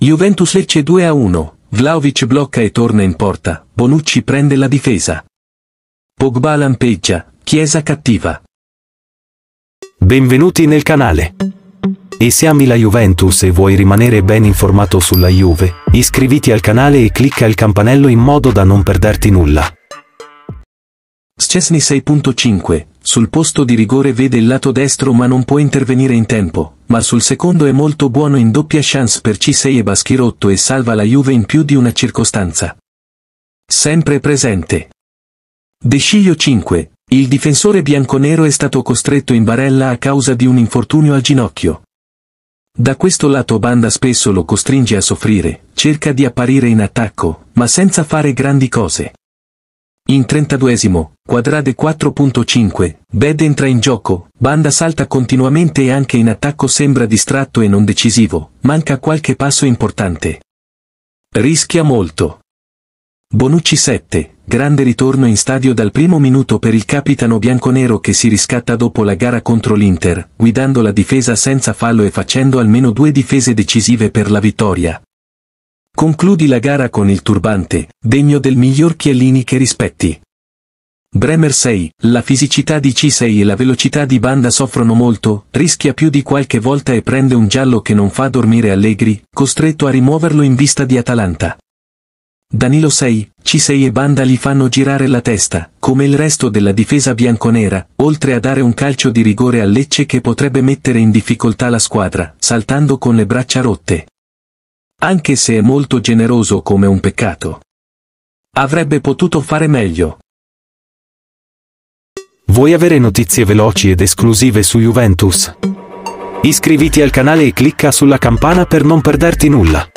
Juventus Lecce 2 a 1, Vlaovic blocca e torna in porta, Bonucci prende la difesa. Pogba lampeggia, Chiesa cattiva. Benvenuti nel canale. E se ami la Juventus e vuoi rimanere ben informato sulla Juve, iscriviti al canale e clicca il campanello in modo da non perderti nulla. Scesni 6.5, sul posto di rigore vede il lato destro ma non può intervenire in tempo, ma sul secondo è molto buono in doppia chance per C6 e Baschirotto e salva la Juve in più di una circostanza. Sempre presente. Desciglio 5. Il difensore bianconero è stato costretto in barella a causa di un infortunio al ginocchio. Da questo lato Banda spesso lo costringe a soffrire, cerca di apparire in attacco, ma senza fare grandi cose. In 32esimo, quadrade 4.5, Bed entra in gioco, Banda salta continuamente e anche in attacco sembra distratto e non decisivo, manca qualche passo importante. Rischia molto. Bonucci 7, grande ritorno in stadio dal primo minuto per il capitano bianconero che si riscatta dopo la gara contro l'Inter, guidando la difesa senza fallo e facendo almeno due difese decisive per la vittoria, Concludi la gara con il turbante, degno del miglior Chiellini che rispetti. Bremer 6, la fisicità di C6 e la velocità di banda soffrono molto, rischia più di qualche volta e prende un giallo che non fa dormire Allegri, costretto a rimuoverlo in vista di Atalanta. Danilo 6, C6 e banda gli fanno girare la testa, come il resto della difesa bianconera, oltre a dare un calcio di rigore a Lecce che potrebbe mettere in difficoltà la squadra, saltando con le braccia rotte anche se è molto generoso come un peccato. Avrebbe potuto fare meglio. Vuoi avere notizie veloci ed esclusive su Juventus? Iscriviti al canale e clicca sulla campana per non perderti nulla.